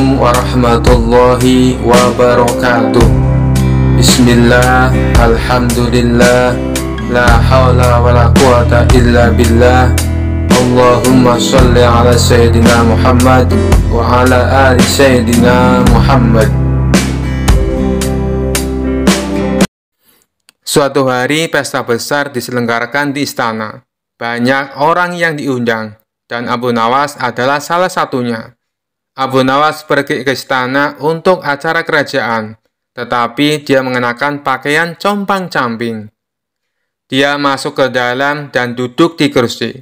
Assalamualaikum warahmatullahi wabarakatuh Bismillah, Alhamdulillah La hawla wa la quwata illa billah Allahumma salli ala Sayyidina Muhammad Wa ala ali Sayyidina Muhammad Suatu hari pesta besar diselenggarakan di istana. Banyak orang yang diundang, dan Abu Nawas adalah salah satunya. Abu Nawas pergi ke istana untuk acara kerajaan, tetapi dia mengenakan pakaian compang-camping. Dia masuk ke dalam dan duduk di kursi.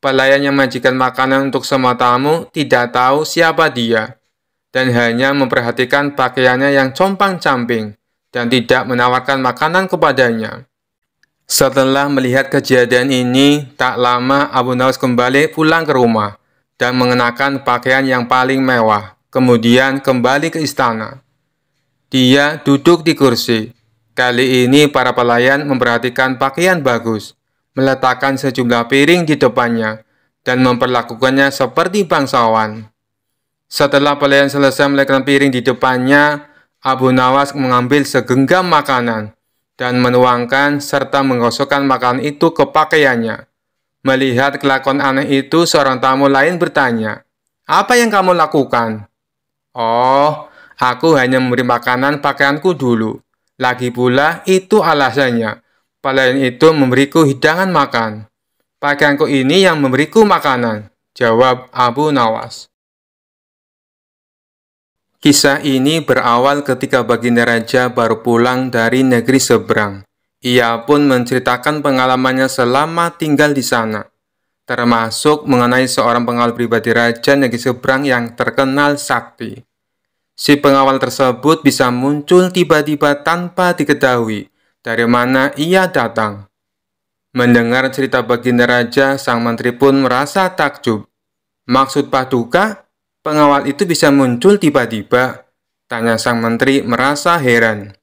Pelayan yang majikan makanan untuk semua tamu tidak tahu siapa dia, dan hanya memperhatikan pakaiannya yang compang-camping dan tidak menawarkan makanan kepadanya. Setelah melihat kejadian ini, tak lama Abu Nawas kembali pulang ke rumah dan mengenakan pakaian yang paling mewah, kemudian kembali ke istana. Dia duduk di kursi. Kali ini para pelayan memperhatikan pakaian bagus, meletakkan sejumlah piring di depannya, dan memperlakukannya seperti bangsawan. Setelah pelayan selesai meletakkan piring di depannya, Abu Nawas mengambil segenggam makanan dan menuangkan serta menggosokkan makanan itu ke pakaiannya. Melihat kelakon aneh itu, seorang tamu lain bertanya, "Apa yang kamu lakukan?" "Oh, aku hanya memberi makanan pakaianku dulu. Lagi pula, itu alasannya. Pelayan itu memberiku hidangan makan. Pakaianku ini yang memberiku makanan," jawab Abu Nawas. Kisah ini berawal ketika Baginda Raja baru pulang dari negeri seberang. Ia pun menceritakan pengalamannya selama tinggal di sana, termasuk mengenai seorang pengawal pribadi Raja Negeri Seberang yang terkenal sakti. Si pengawal tersebut bisa muncul tiba-tiba tanpa diketahui dari mana ia datang. Mendengar cerita Baginda Raja, sang menteri pun merasa takjub. Maksud Paduka, pengawal itu bisa muncul tiba-tiba? Tanya sang menteri merasa heran.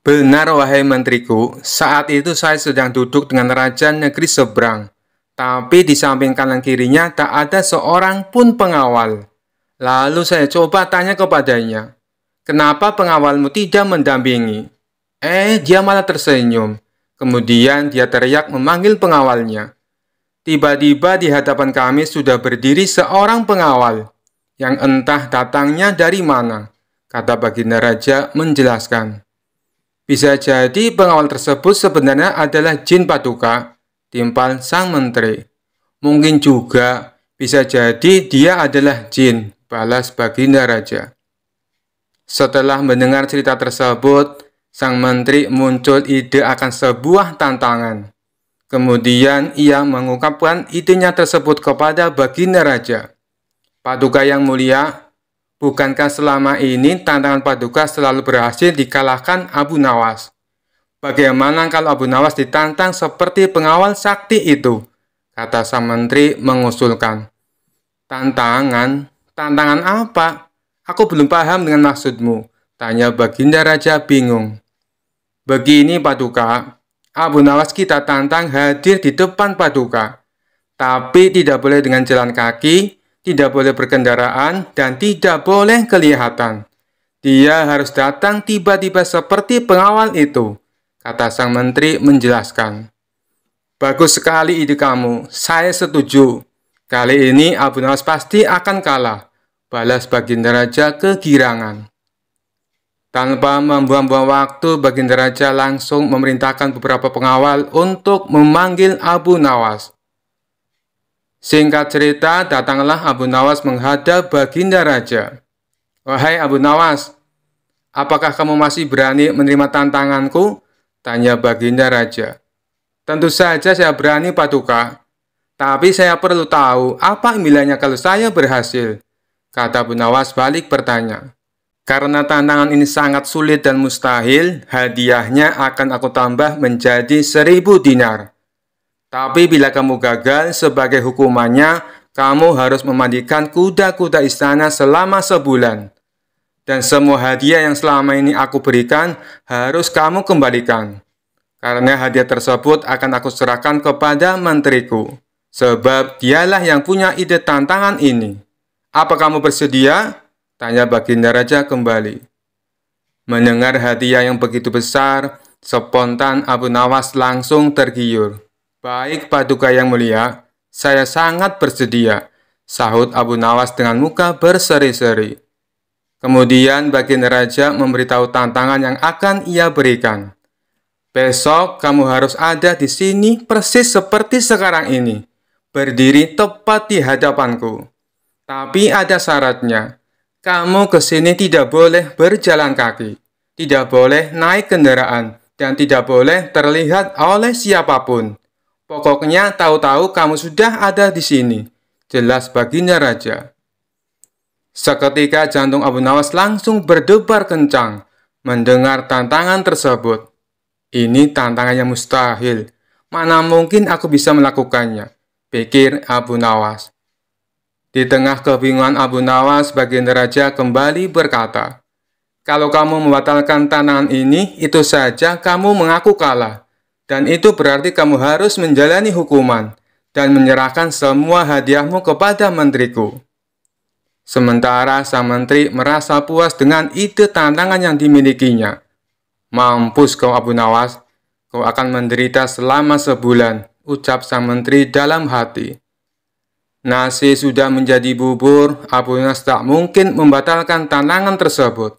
Benar, wahai menteriku, saat itu saya sedang duduk dengan raja negeri seberang, tapi di samping kanan kirinya tak ada seorang pun pengawal. Lalu saya coba tanya kepadanya, kenapa pengawalmu tidak mendampingi? Eh, dia malah tersenyum. Kemudian dia teriak memanggil pengawalnya. Tiba-tiba di hadapan kami sudah berdiri seorang pengawal yang entah datangnya dari mana, kata Baginda Raja menjelaskan. Bisa jadi pengawal tersebut sebenarnya adalah jin paduka, timpal sang menteri. Mungkin juga bisa jadi dia adalah jin, balas baginda raja. Setelah mendengar cerita tersebut, sang menteri muncul ide akan sebuah tantangan. Kemudian ia mengungkapkan idenya tersebut kepada baginda raja. Paduka yang mulia, Bukankah selama ini tantangan Paduka selalu berhasil dikalahkan Abu Nawas? Bagaimana kalau Abu Nawas ditantang seperti pengawal sakti itu? Kata sang menteri mengusulkan. Tantangan? Tantangan apa? Aku belum paham dengan maksudmu. Tanya Baginda Raja bingung. Begini Paduka, Abu Nawas kita tantang hadir di depan Paduka. Tapi tidak boleh dengan jalan kaki, tidak boleh berkendaraan, dan tidak boleh kelihatan. Dia harus datang tiba-tiba seperti pengawal itu, kata sang menteri menjelaskan. Bagus sekali ide kamu, saya setuju. Kali ini Abu Nawas pasti akan kalah, balas Baginda Raja kegirangan. Tanpa membuang-buang waktu, Baginda Raja langsung memerintahkan beberapa pengawal untuk memanggil Abu Nawas. Singkat cerita, datanglah Abu Nawas menghadap Baginda Raja. Wahai Abu Nawas, apakah kamu masih berani menerima tantanganku? Tanya Baginda Raja. Tentu saja saya berani, Paduka. Tapi saya perlu tahu apa imbilannya kalau saya berhasil. Kata Abu Nawas balik bertanya. Karena tantangan ini sangat sulit dan mustahil, hadiahnya akan aku tambah menjadi seribu dinar. Tapi bila kamu gagal, sebagai hukumannya, kamu harus memandikan kuda-kuda istana selama sebulan. Dan semua hadiah yang selama ini aku berikan harus kamu kembalikan. Karena hadiah tersebut akan aku serahkan kepada menteriku. Sebab dialah yang punya ide tantangan ini. Apa kamu bersedia? Tanya Baginda Raja kembali. Mendengar hadiah yang begitu besar, spontan Abu Nawas langsung tergiur. Baik Paduka yang mulia, saya sangat bersedia, sahut Abu Nawas dengan muka berseri-seri. Kemudian Baginda Raja memberitahu tantangan yang akan ia berikan. Besok kamu harus ada di sini persis seperti sekarang ini, berdiri tepat di hadapanku. Tapi ada syaratnya, kamu ke sini tidak boleh berjalan kaki, tidak boleh naik kendaraan, dan tidak boleh terlihat oleh siapapun Pokoknya tahu-tahu kamu sudah ada di sini. Jelas baginya raja. Seketika jantung Abu Nawas langsung berdebar kencang mendengar tantangan tersebut. Ini tantangan yang mustahil. Mana mungkin aku bisa melakukannya, pikir Abu Nawas. Di tengah kebingungan Abu Nawas, baginda raja kembali berkata, kalau kamu membatalkan tantangan ini, itu saja kamu mengaku kalah. Dan itu berarti kamu harus menjalani hukuman dan menyerahkan semua hadiahmu kepada menteriku. Sementara sang menteri merasa puas dengan ide tantangan yang dimilikinya. Mampus kau Abu Nawas, kau akan menderita selama sebulan, ucap sang menteri dalam hati. Nasi sudah menjadi bubur, Abu Nawas tak mungkin membatalkan tantangan tersebut.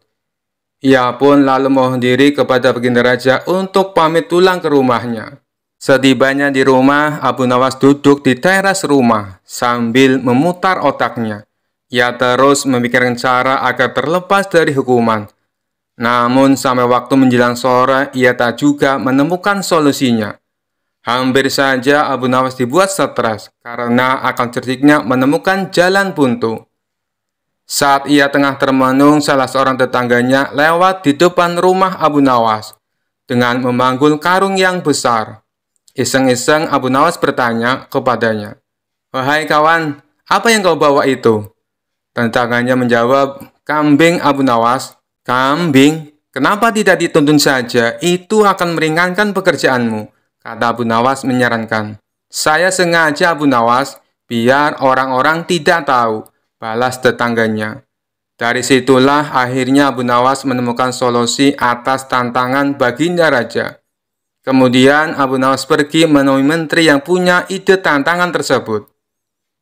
Ia pun lalu mohon diri kepada Baginda Raja untuk pamit pulang ke rumahnya. Setibanya di rumah, Abu Nawas duduk di teras rumah sambil memutar otaknya. Ia terus memikirkan cara agar terlepas dari hukuman. Namun sampai waktu menjelang sore, ia tak juga menemukan solusinya. Hampir saja Abu Nawas dibuat stres karena akal cerdiknya menemukan jalan buntu. Saat ia tengah termenung, salah seorang tetangganya lewat di depan rumah Abu Nawas dengan memanggul karung yang besar. Iseng-iseng Abu Nawas bertanya kepadanya, Wahai kawan, apa yang kau bawa itu? Tetangganya menjawab, Kambing Abu Nawas, kambing, kenapa tidak dituntun saja? Itu akan meringankan pekerjaanmu, kata Abu Nawas menyarankan. Saya sengaja Abu Nawas, biar orang-orang tidak tahu balas tetangganya. Dari situlah akhirnya Abu Nawas menemukan solusi atas tantangan baginda raja. Kemudian Abu Nawas pergi menemui menteri yang punya ide tantangan tersebut.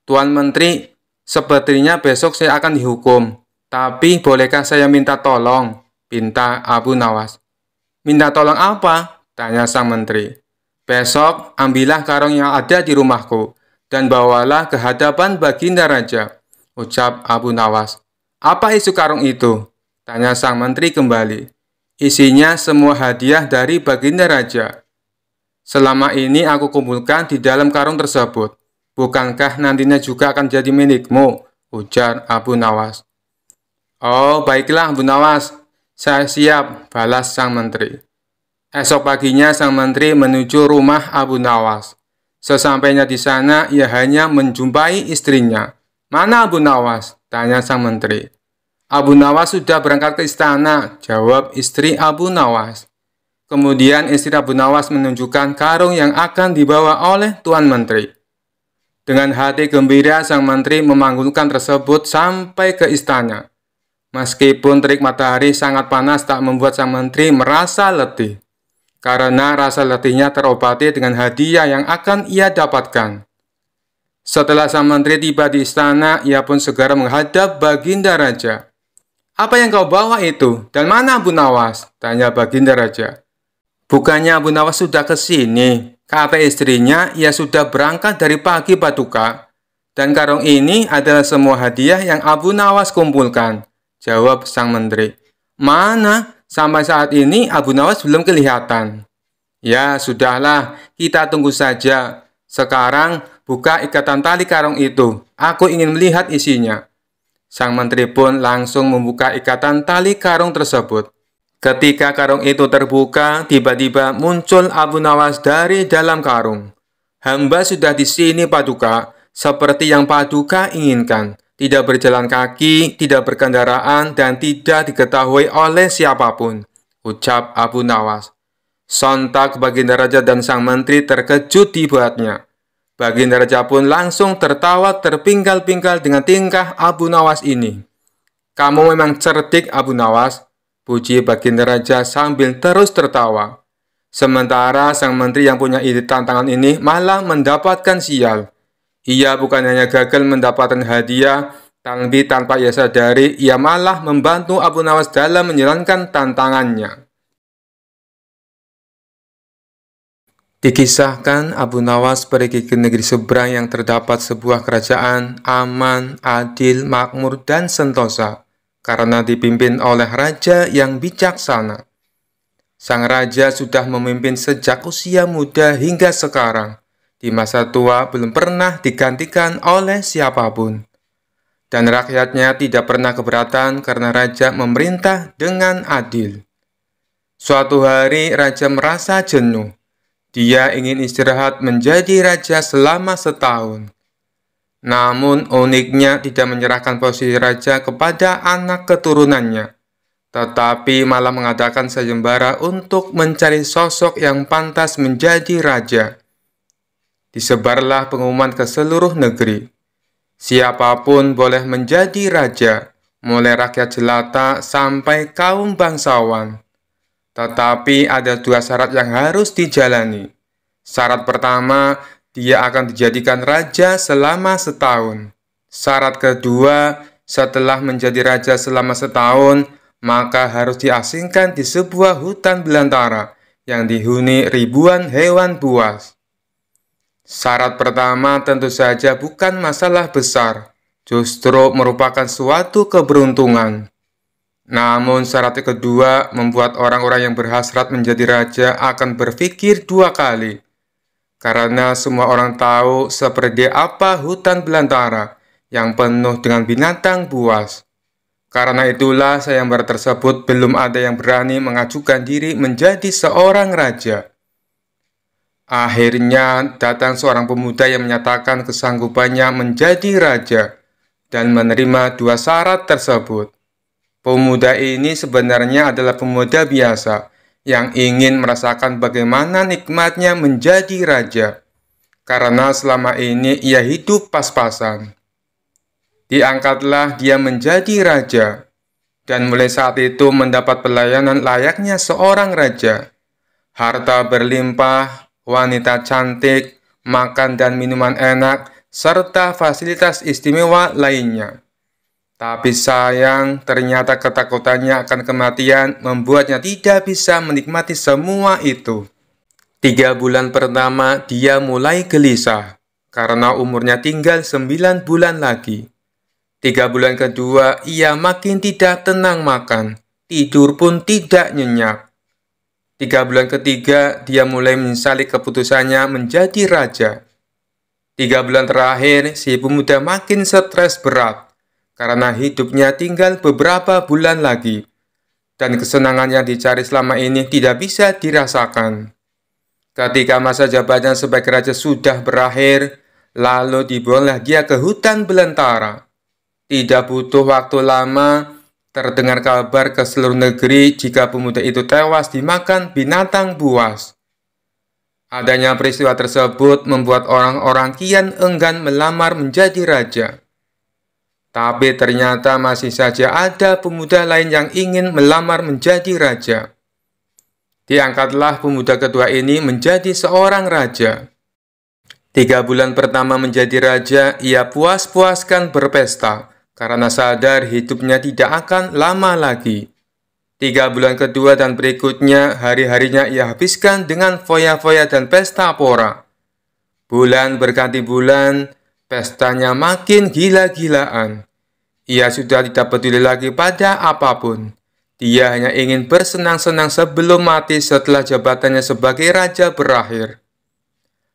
Tuan menteri, sepertinya besok saya akan dihukum. Tapi bolehkah saya minta tolong? Pinta Abu Nawas. Minta tolong apa? Tanya sang menteri. Besok ambillah karung yang ada di rumahku dan bawalah ke hadapan baginda raja ucap Abu Nawas. Apa isu karung itu? Tanya sang menteri kembali. Isinya semua hadiah dari baginda raja. Selama ini aku kumpulkan di dalam karung tersebut. Bukankah nantinya juga akan jadi milikmu? Ujar Abu Nawas. Oh, baiklah Abu Nawas. Saya siap, balas sang menteri. Esok paginya sang menteri menuju rumah Abu Nawas. Sesampainya di sana, ia hanya menjumpai istrinya, Mana Abu Nawas? Tanya sang menteri. Abu Nawas sudah berangkat ke istana, jawab istri Abu Nawas. Kemudian istri Abu Nawas menunjukkan karung yang akan dibawa oleh Tuan Menteri. Dengan hati gembira, sang menteri memanggulkan tersebut sampai ke istana. Meskipun terik matahari sangat panas tak membuat sang menteri merasa letih. Karena rasa letihnya terobati dengan hadiah yang akan ia dapatkan. Setelah sang menteri tiba di istana, ia pun segera menghadap Baginda Raja. Apa yang kau bawa itu? Dan mana Abu Nawas? Tanya Baginda Raja. Bukannya Abu Nawas sudah ke sini. Kata istrinya, ia sudah berangkat dari pagi Batuka. Dan karung ini adalah semua hadiah yang Abu Nawas kumpulkan. Jawab sang menteri. Mana? Sampai saat ini Abu Nawas belum kelihatan. Ya, sudahlah. Kita tunggu saja. Sekarang Buka ikatan tali karung itu, aku ingin melihat isinya. Sang menteri pun langsung membuka ikatan tali karung tersebut. Ketika karung itu terbuka, tiba-tiba muncul Abu Nawas dari dalam karung. Hamba sudah di sini paduka, seperti yang paduka inginkan. Tidak berjalan kaki, tidak berkendaraan, dan tidak diketahui oleh siapapun, ucap Abu Nawas. Sontak Baginda Raja dan Sang Menteri terkejut dibuatnya. Baginda Raja pun langsung tertawa terpinggal-pinggal dengan tingkah Abu Nawas ini. Kamu memang cerdik Abu Nawas, puji Baginda Raja sambil terus tertawa. Sementara sang menteri yang punya ide tantangan ini malah mendapatkan sial. Ia bukan hanya gagal mendapatkan hadiah, tapi tanpa ia sadari ia malah membantu Abu Nawas dalam menjalankan tantangannya. Dikisahkan Abu Nawas pergi ke negeri seberang yang terdapat sebuah kerajaan aman, adil, makmur, dan sentosa karena dipimpin oleh raja yang bijaksana. Sang raja sudah memimpin sejak usia muda hingga sekarang. Di masa tua belum pernah digantikan oleh siapapun. Dan rakyatnya tidak pernah keberatan karena raja memerintah dengan adil. Suatu hari raja merasa jenuh dia ingin istirahat menjadi raja selama setahun. Namun uniknya tidak menyerahkan posisi raja kepada anak keturunannya, tetapi malah mengadakan sayembara untuk mencari sosok yang pantas menjadi raja. Disebarlah pengumuman ke seluruh negeri. Siapapun boleh menjadi raja, mulai rakyat jelata sampai kaum bangsawan. Tetapi ada dua syarat yang harus dijalani. Syarat pertama, dia akan dijadikan raja selama setahun. Syarat kedua, setelah menjadi raja selama setahun, maka harus diasingkan di sebuah hutan belantara yang dihuni ribuan hewan buas. Syarat pertama tentu saja bukan masalah besar, justru merupakan suatu keberuntungan. Namun syarat kedua membuat orang-orang yang berhasrat menjadi raja akan berpikir dua kali. Karena semua orang tahu seperti apa hutan belantara yang penuh dengan binatang buas. Karena itulah sayembara tersebut belum ada yang berani mengajukan diri menjadi seorang raja. Akhirnya datang seorang pemuda yang menyatakan kesanggupannya menjadi raja dan menerima dua syarat tersebut. Pemuda ini sebenarnya adalah pemuda biasa yang ingin merasakan bagaimana nikmatnya menjadi raja, karena selama ini ia hidup pas-pasan. Diangkatlah dia menjadi raja, dan mulai saat itu mendapat pelayanan layaknya seorang raja. Harta berlimpah, wanita cantik, makan dan minuman enak, serta fasilitas istimewa lainnya. Tapi sayang, ternyata ketakutannya akan kematian membuatnya tidak bisa menikmati semua itu. Tiga bulan pertama, dia mulai gelisah karena umurnya tinggal sembilan bulan lagi. Tiga bulan kedua, ia makin tidak tenang makan, tidur pun tidak nyenyak. Tiga bulan ketiga, dia mulai menyesali keputusannya menjadi raja. Tiga bulan terakhir, si pemuda makin stres berat karena hidupnya tinggal beberapa bulan lagi, dan kesenangan yang dicari selama ini tidak bisa dirasakan. Ketika masa jabatannya sebagai raja sudah berakhir, lalu dibuanglah dia ke hutan belantara. Tidak butuh waktu lama, terdengar kabar ke seluruh negeri jika pemuda itu tewas dimakan binatang buas. Adanya peristiwa tersebut membuat orang-orang kian enggan melamar menjadi raja. Tapi ternyata masih saja ada pemuda lain yang ingin melamar menjadi raja. Diangkatlah pemuda kedua ini menjadi seorang raja. Tiga bulan pertama menjadi raja, ia puas-puaskan berpesta karena sadar hidupnya tidak akan lama lagi. Tiga bulan kedua dan berikutnya, hari-harinya ia habiskan dengan foya-foya dan pesta pora. Bulan berganti bulan, Pestanya makin gila-gilaan. Ia sudah tidak peduli lagi pada apapun. Dia hanya ingin bersenang-senang sebelum mati setelah jabatannya sebagai raja berakhir.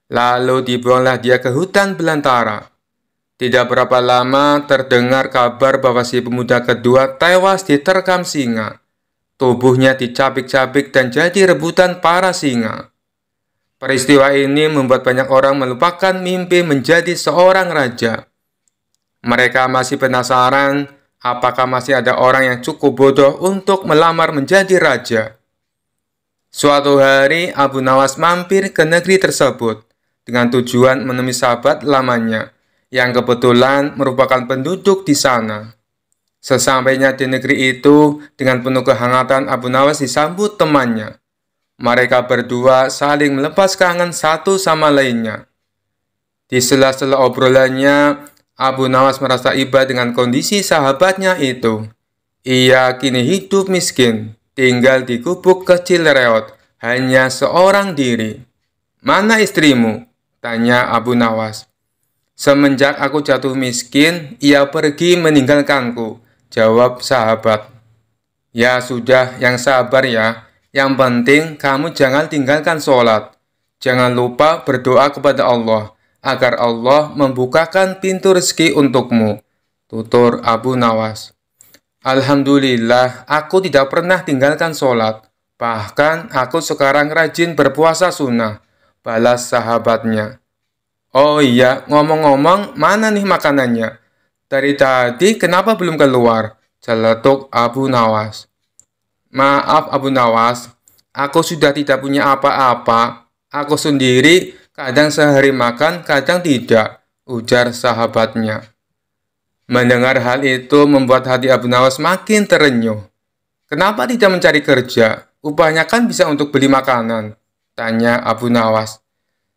Lalu dibuanglah dia ke hutan belantara. Tidak berapa lama terdengar kabar bahwa si pemuda kedua tewas diterkam singa. Tubuhnya dicabik-cabik dan jadi rebutan para singa. Peristiwa ini membuat banyak orang melupakan mimpi menjadi seorang raja. Mereka masih penasaran apakah masih ada orang yang cukup bodoh untuk melamar menjadi raja. Suatu hari, Abu Nawas mampir ke negeri tersebut dengan tujuan menemui sahabat lamanya yang kebetulan merupakan penduduk di sana. Sesampainya di negeri itu, dengan penuh kehangatan Abu Nawas disambut temannya. Mereka berdua saling melepas kangen satu sama lainnya. Di sela-sela obrolannya, Abu Nawas merasa iba dengan kondisi sahabatnya itu. Ia kini hidup miskin, tinggal di kubuk kecil reot, hanya seorang diri. Mana istrimu? Tanya Abu Nawas. Semenjak aku jatuh miskin, ia pergi meninggalkanku, jawab sahabat. Ya sudah, yang sabar ya. Yang penting kamu jangan tinggalkan sholat. Jangan lupa berdoa kepada Allah agar Allah membukakan pintu rezeki untukmu. Tutur Abu Nawas. Alhamdulillah, aku tidak pernah tinggalkan sholat. Bahkan aku sekarang rajin berpuasa sunnah. Balas sahabatnya. Oh iya, ngomong-ngomong, mana nih makanannya? Dari tadi kenapa belum keluar? Celetuk Abu Nawas. Maaf Abu Nawas, aku sudah tidak punya apa-apa. Aku sendiri kadang sehari makan, kadang tidak, ujar sahabatnya. Mendengar hal itu membuat hati Abu Nawas makin terenyuh. Kenapa tidak mencari kerja? Upahnya kan bisa untuk beli makanan, tanya Abu Nawas.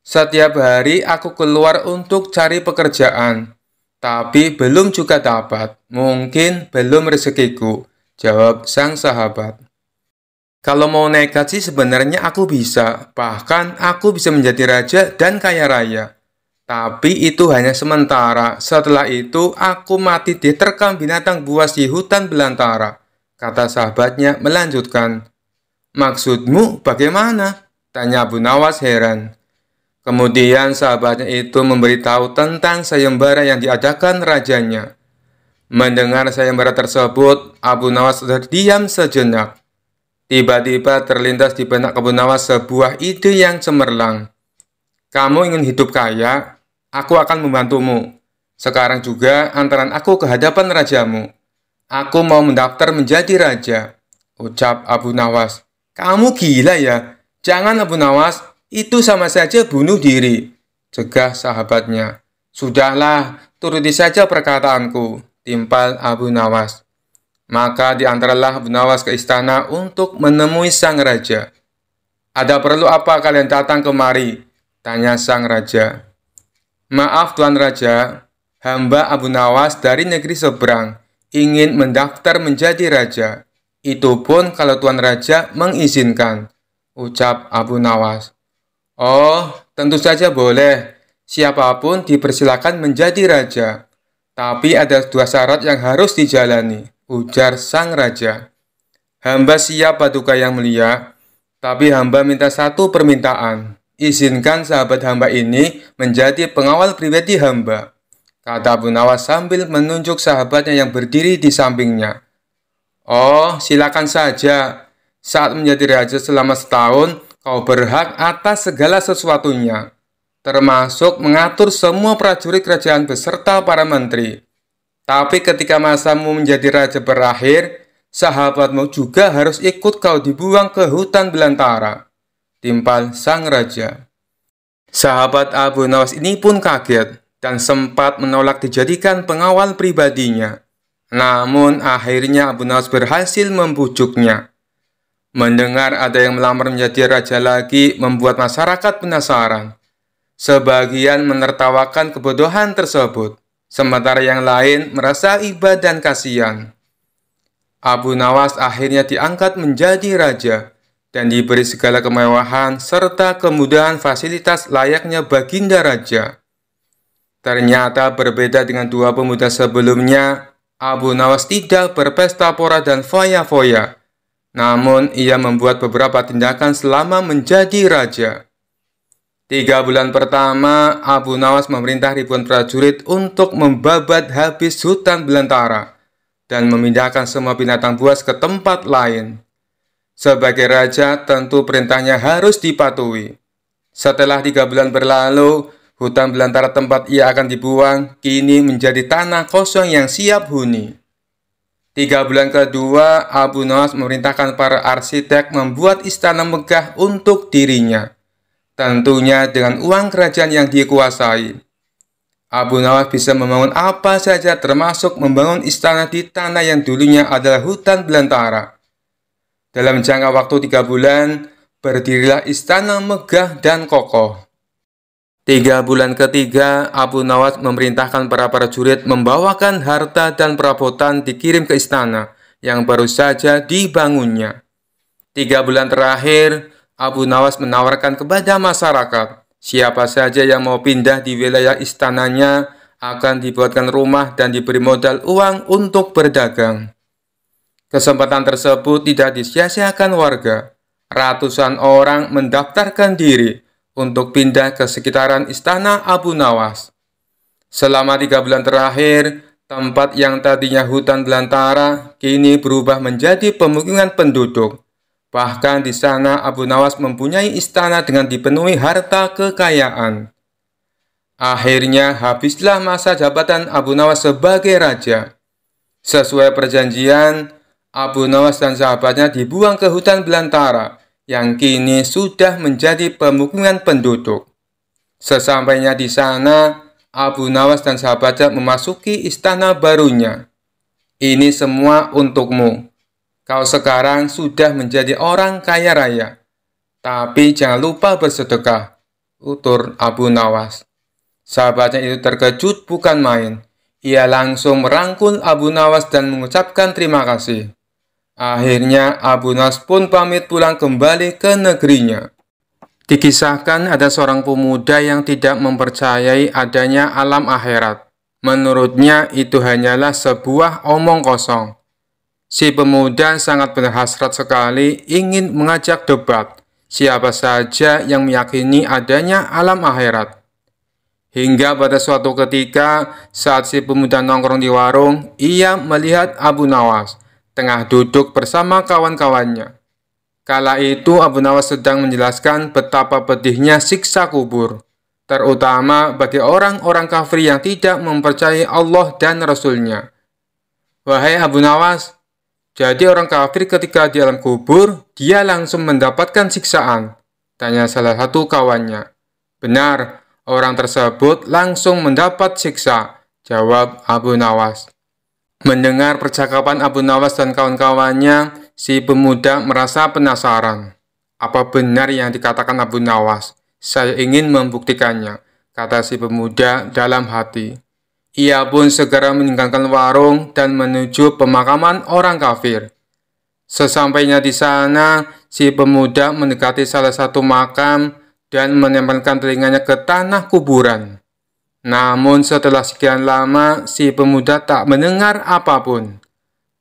Setiap hari aku keluar untuk cari pekerjaan, tapi belum juga dapat. Mungkin belum rezekiku, jawab sang sahabat. Kalau mau naik haji sebenarnya aku bisa, bahkan aku bisa menjadi raja dan kaya raya. Tapi itu hanya sementara, setelah itu aku mati diterkam binatang buas di hutan belantara. Kata sahabatnya melanjutkan. Maksudmu bagaimana? Tanya Abu Nawas heran. Kemudian sahabatnya itu memberitahu tentang sayembara yang diadakan rajanya. Mendengar sayembara tersebut, Abu Nawas terdiam sejenak. Tiba-tiba terlintas di benak Nawas sebuah ide yang cemerlang. Kamu ingin hidup kaya? Aku akan membantumu. Sekarang juga antaran aku ke hadapan rajamu. Aku mau mendaftar menjadi raja, ucap Abu Nawas. Kamu gila ya? Jangan Abu Nawas, itu sama saja bunuh diri, cegah sahabatnya. Sudahlah, turuti saja perkataanku, timpal Abu Nawas. Maka diantarlah Abu Nawas ke istana untuk menemui sang raja. Ada perlu apa kalian datang kemari? Tanya sang raja. Maaf Tuan Raja, hamba Abu Nawas dari negeri seberang ingin mendaftar menjadi raja. Itu pun kalau Tuan Raja mengizinkan, ucap Abu Nawas. Oh, tentu saja boleh. Siapapun dipersilakan menjadi raja. Tapi ada dua syarat yang harus dijalani. Ujar sang raja, Hamba siap paduka yang mulia, tapi hamba minta satu permintaan. Izinkan sahabat hamba ini menjadi pengawal pribadi hamba. Kata Bunawa sambil menunjuk sahabatnya yang berdiri di sampingnya. Oh, silakan saja. Saat menjadi raja selama setahun, kau berhak atas segala sesuatunya termasuk mengatur semua prajurit kerajaan beserta para menteri. Tapi ketika masamu menjadi raja berakhir, sahabatmu juga harus ikut kau dibuang ke hutan belantara. Timpal sang raja. Sahabat Abu Nawas ini pun kaget dan sempat menolak dijadikan pengawal pribadinya. Namun akhirnya Abu Nawas berhasil membujuknya. Mendengar ada yang melamar menjadi raja lagi membuat masyarakat penasaran. Sebagian menertawakan kebodohan tersebut sementara yang lain merasa iba dan kasihan. Abu Nawas akhirnya diangkat menjadi raja dan diberi segala kemewahan serta kemudahan fasilitas layaknya baginda raja. Ternyata berbeda dengan dua pemuda sebelumnya, Abu Nawas tidak berpesta pora dan foya-foya. Namun, ia membuat beberapa tindakan selama menjadi raja. Tiga bulan pertama, Abu Nawas memerintah ribuan prajurit untuk membabat habis hutan belantara dan memindahkan semua binatang buas ke tempat lain. Sebagai raja, tentu perintahnya harus dipatuhi. Setelah tiga bulan berlalu, hutan belantara tempat ia akan dibuang kini menjadi tanah kosong yang siap huni. Tiga bulan kedua, Abu Nawas memerintahkan para arsitek membuat istana megah untuk dirinya tentunya dengan uang kerajaan yang dikuasai. Abu Nawas bisa membangun apa saja termasuk membangun istana di tanah yang dulunya adalah hutan belantara. Dalam jangka waktu tiga bulan, berdirilah istana megah dan kokoh. Tiga bulan ketiga, Abu Nawas memerintahkan para prajurit membawakan harta dan perabotan dikirim ke istana yang baru saja dibangunnya. Tiga bulan terakhir, Abu Nawas menawarkan kepada masyarakat, siapa saja yang mau pindah di wilayah istananya akan dibuatkan rumah dan diberi modal uang untuk berdagang. Kesempatan tersebut tidak disia-siakan warga. Ratusan orang mendaftarkan diri untuk pindah ke sekitaran istana Abu Nawas. Selama tiga bulan terakhir, tempat yang tadinya hutan belantara kini berubah menjadi pemukiman penduduk. Bahkan di sana Abu Nawas mempunyai istana dengan dipenuhi harta kekayaan. Akhirnya habislah masa jabatan Abu Nawas sebagai raja. Sesuai perjanjian, Abu Nawas dan sahabatnya dibuang ke hutan belantara yang kini sudah menjadi pemukiman penduduk. Sesampainya di sana, Abu Nawas dan sahabatnya memasuki istana barunya. Ini semua untukmu, Kau sekarang sudah menjadi orang kaya raya. Tapi jangan lupa bersedekah, utur Abu Nawas. Sahabatnya itu terkejut bukan main. Ia langsung merangkul Abu Nawas dan mengucapkan terima kasih. Akhirnya Abu Nawas pun pamit pulang kembali ke negerinya. Dikisahkan ada seorang pemuda yang tidak mempercayai adanya alam akhirat. Menurutnya itu hanyalah sebuah omong kosong. Si pemuda sangat berhasrat sekali ingin mengajak debat siapa saja yang meyakini adanya alam akhirat. Hingga pada suatu ketika saat si pemuda nongkrong di warung, ia melihat Abu Nawas tengah duduk bersama kawan-kawannya. Kala itu Abu Nawas sedang menjelaskan betapa pedihnya siksa kubur terutama bagi orang-orang kafir yang tidak mempercayai Allah dan Rasulnya. Wahai Abu Nawas, jadi orang kafir ketika di dalam kubur, dia langsung mendapatkan siksaan. Tanya salah satu kawannya. Benar, orang tersebut langsung mendapat siksa. Jawab Abu Nawas. Mendengar percakapan Abu Nawas dan kawan-kawannya, si pemuda merasa penasaran. Apa benar yang dikatakan Abu Nawas? Saya ingin membuktikannya, kata si pemuda dalam hati. Ia pun segera meninggalkan warung dan menuju pemakaman orang kafir. Sesampainya di sana, si pemuda mendekati salah satu makam dan menempelkan telinganya ke tanah kuburan. Namun setelah sekian lama, si pemuda tak mendengar apapun.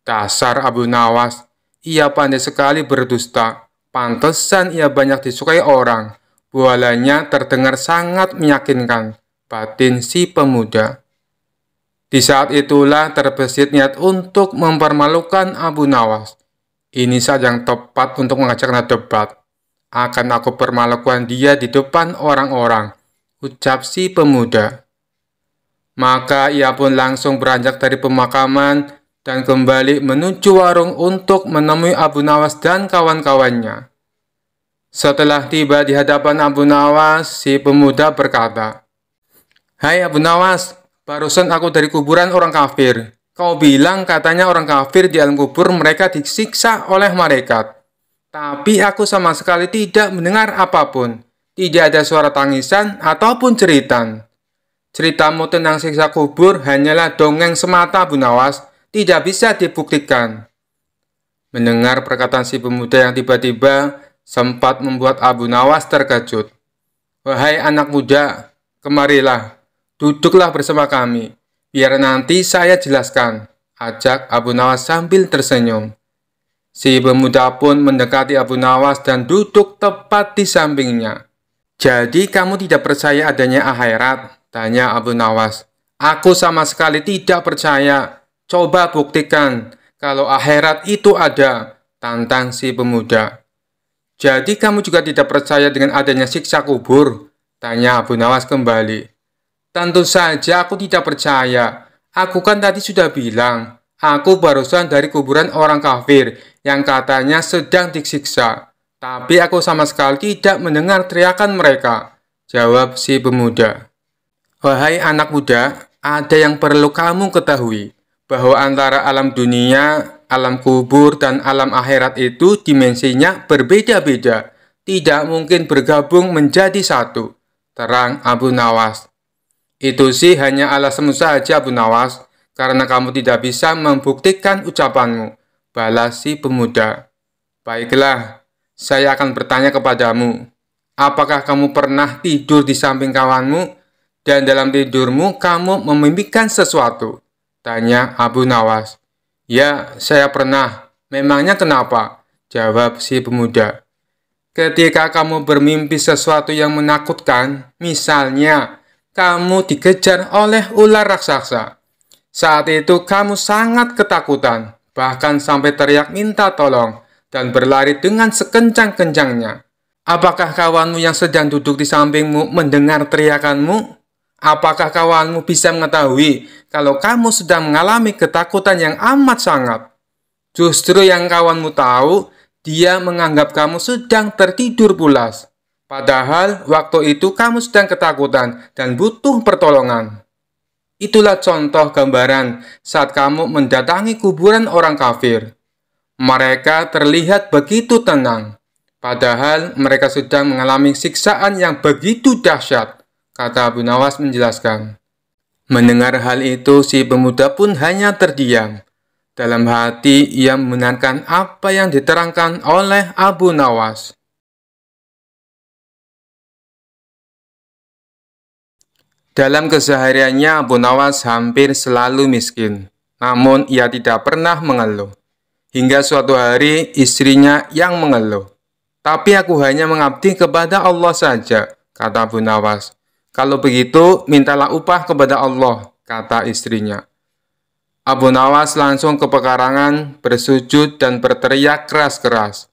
Dasar Abu Nawas, ia pandai sekali berdusta. Pantesan ia banyak disukai orang. Bualannya terdengar sangat meyakinkan. Batin si pemuda. Di saat itulah terbesit niat untuk mempermalukan Abu Nawas. Ini saat yang tepat untuk mengajaknya debat. Akan aku permalukan dia di depan orang-orang, ucap si pemuda. Maka ia pun langsung beranjak dari pemakaman dan kembali menuju warung untuk menemui Abu Nawas dan kawan-kawannya. Setelah tiba di hadapan Abu Nawas, si pemuda berkata, Hai Abu Nawas, Barusan aku dari kuburan orang kafir. Kau bilang katanya orang kafir di alam kubur mereka disiksa oleh malaikat. Tapi aku sama sekali tidak mendengar apapun. Tidak ada suara tangisan ataupun jeritan. Ceritamu tentang siksa kubur hanyalah dongeng semata, Bu Nawas. Tidak bisa dibuktikan. Mendengar perkataan si pemuda yang tiba-tiba sempat membuat Abu Nawas terkejut. Wahai anak muda, kemarilah. Duduklah bersama kami, biar nanti saya jelaskan, ajak Abu Nawas sambil tersenyum. Si pemuda pun mendekati Abu Nawas dan duduk tepat di sampingnya. Jadi kamu tidak percaya adanya akhirat? Tanya Abu Nawas. Aku sama sekali tidak percaya. Coba buktikan kalau akhirat itu ada, tantang si pemuda. Jadi kamu juga tidak percaya dengan adanya siksa kubur? Tanya Abu Nawas kembali. Tentu saja aku tidak percaya. Aku kan tadi sudah bilang, aku barusan dari kuburan orang kafir yang katanya sedang disiksa. Tapi aku sama sekali tidak mendengar teriakan mereka. Jawab si pemuda. Wahai anak muda, ada yang perlu kamu ketahui. Bahwa antara alam dunia, alam kubur, dan alam akhirat itu dimensinya berbeda-beda. Tidak mungkin bergabung menjadi satu. Terang Abu Nawas. Itu sih hanya alasanmu saja, Abu Nawas, karena kamu tidak bisa membuktikan ucapanmu, balas si pemuda. Baiklah, saya akan bertanya kepadamu, apakah kamu pernah tidur di samping kawanmu dan dalam tidurmu kamu memimpikan sesuatu? Tanya Abu Nawas. Ya, saya pernah. Memangnya kenapa? Jawab si pemuda. Ketika kamu bermimpi sesuatu yang menakutkan, misalnya kamu dikejar oleh ular raksasa. Saat itu kamu sangat ketakutan, bahkan sampai teriak minta tolong dan berlari dengan sekencang-kencangnya. Apakah kawanmu yang sedang duduk di sampingmu mendengar teriakanmu? Apakah kawanmu bisa mengetahui kalau kamu sedang mengalami ketakutan yang amat sangat? Justru yang kawanmu tahu, dia menganggap kamu sedang tertidur pulas. Padahal waktu itu kamu sedang ketakutan dan butuh pertolongan. Itulah contoh gambaran saat kamu mendatangi kuburan orang kafir. Mereka terlihat begitu tenang, padahal mereka sedang mengalami siksaan yang begitu dahsyat, kata Abu Nawas menjelaskan. Mendengar hal itu, si pemuda pun hanya terdiam. Dalam hati, ia membenarkan apa yang diterangkan oleh Abu Nawas. Dalam kesehariannya Abu Nawas hampir selalu miskin, namun ia tidak pernah mengeluh. Hingga suatu hari istrinya yang mengeluh. Tapi aku hanya mengabdi kepada Allah saja, kata Abu Nawas. Kalau begitu, mintalah upah kepada Allah, kata istrinya. Abu Nawas langsung ke pekarangan, bersujud dan berteriak keras-keras.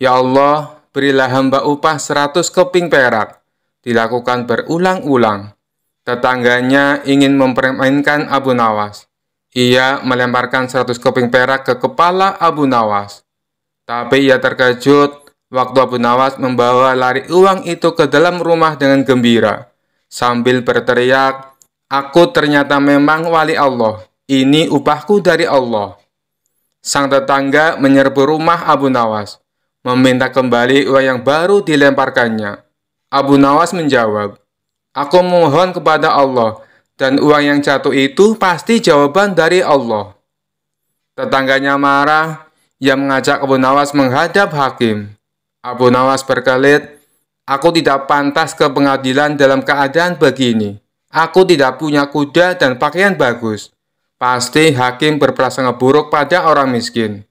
Ya Allah, berilah hamba upah seratus keping perak. Dilakukan berulang-ulang. Tetangganya ingin mempermainkan Abu Nawas. Ia melemparkan seratus keping perak ke kepala Abu Nawas. Tapi ia terkejut waktu Abu Nawas membawa lari uang itu ke dalam rumah dengan gembira. Sambil berteriak, Aku ternyata memang wali Allah. Ini upahku dari Allah. Sang tetangga menyerbu rumah Abu Nawas, meminta kembali uang yang baru dilemparkannya. Abu Nawas menjawab, Aku memohon kepada Allah, dan uang yang jatuh itu pasti jawaban dari Allah. Tetangganya marah, ia mengajak Abu Nawas menghadap hakim. Abu Nawas berkelit, Aku tidak pantas ke pengadilan dalam keadaan begini. Aku tidak punya kuda dan pakaian bagus. Pasti hakim berprasangka buruk pada orang miskin.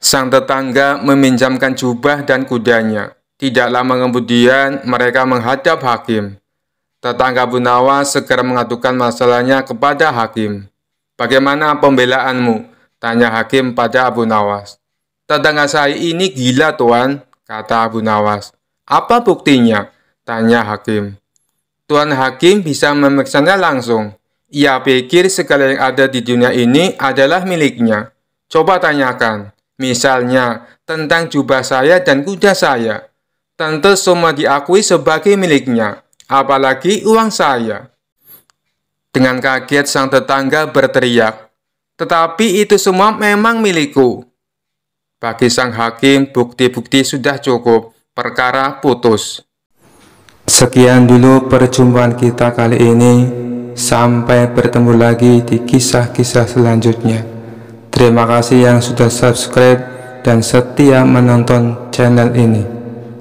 Sang tetangga meminjamkan jubah dan kudanya. Tidak lama kemudian mereka menghadap hakim. Tetangga Bunawa segera mengadukan masalahnya kepada hakim. Bagaimana pembelaanmu? Tanya hakim pada Abu Nawas. Tetangga saya ini gila tuan, kata Abu Nawas. Apa buktinya? Tanya hakim. Tuan hakim bisa memeriksanya langsung. Ia pikir segala yang ada di dunia ini adalah miliknya. Coba tanyakan, misalnya tentang jubah saya dan kuda saya. Tentu semua diakui sebagai miliknya apalagi uang saya. Dengan kaget sang tetangga berteriak, tetapi itu semua memang milikku. Bagi sang hakim, bukti-bukti sudah cukup, perkara putus. Sekian dulu perjumpaan kita kali ini, sampai bertemu lagi di kisah-kisah selanjutnya. Terima kasih yang sudah subscribe dan setia menonton channel ini.